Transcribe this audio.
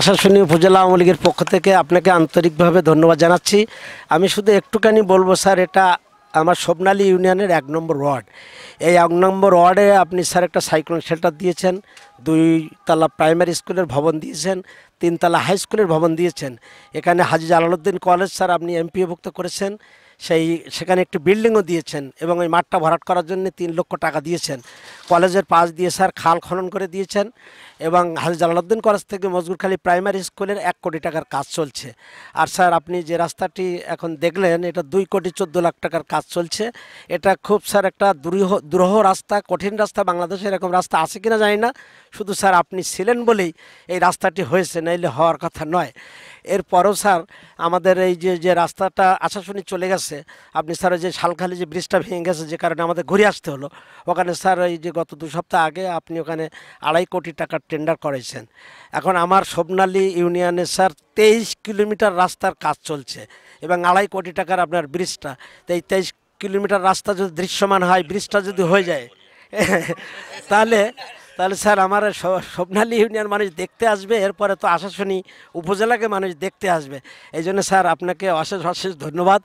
আশাশুনি উপজেলা আওয়ামী লীগের পক্ষ থেকে আপনাকে আন্তরিকভাবে ধন্যবাদ জানাচ্ছি আমি শুধু একটুখানি বলবো স্যার এটা আমার স্বপ্নালী ইউনিয়নের এক নম্বর ওয়ার্ড এই এক নম্বর ওয়ার্ডে আপনি স্যার একটা সাইক্লোন শেল্টার দিয়েছেন দুই তালা প্রাইমারি স্কুলের ভবন দিয়েছেন তিনতলা হাই স্কুলের ভবন দিয়েছেন এখানে হাজি জালালুদ্দিন কলেজ স্যার আপনি ভুক্ত করেছেন সেই সেখানে একটি বিল্ডিংও দিয়েছেন এবং ওই মাঠটা ভরাট করার জন্য তিন লক্ষ টাকা দিয়েছেন কলেজের পাশ দিয়ে স্যার খাল খনন করে দিয়েছেন এবং হাজি জালালুদ্দিন কলেজ থেকে মজগুরখালী প্রাইমারি স্কুলের এক কোটি টাকার কাজ চলছে আর স্যার আপনি যে রাস্তাটি এখন দেখলেন এটা দুই কোটি চোদ্দো লাখ টাকার কাজ চলছে এটা খুব স্যার একটা দুরূহ দুরহ রাস্তা কঠিন রাস্তা বাংলাদেশে এরকম রাস্তা আছে কিনা জানি না শুধু স্যার আপনি ছিলেন বলেই এই রাস্তাটি হয়েছে নাইলে হওয়ার কথা নয় এরপরও স্যার আমাদের এই যে যে রাস্তাটা আশাশুনি চলে গেছে আপনি স্যার যে শালখালি যে ব্রিজটা ভেঙে গেছে যে কারণে আমাদের ঘুরে আসতে হলো ওখানে স্যার এই যে গত দু সপ্তাহ আগে আপনি ওখানে আড়াই কোটি টাকার টেন্ডার করেছেন এখন আমার সোমনালী ইউনিয়নে স্যার তেইশ কিলোমিটার রাস্তার কাজ চলছে এবং আড়াই কোটি টাকার আপনার ব্রিজটা তো এই তেইশ কিলোমিটার রাস্তা যদি দৃশ্যমান হয় ব্রিজটা যদি হয়ে যায় তাহলে তাহলে স্যার আমার স্বপ্নালী ইউনিয়ন মানুষ দেখতে আসবে এরপরে তো আশাশুনি উপজেলাকে মানুষ দেখতে আসবে এই জন্য স্যার আপনাকে অশেষ অশেষ ধন্যবাদ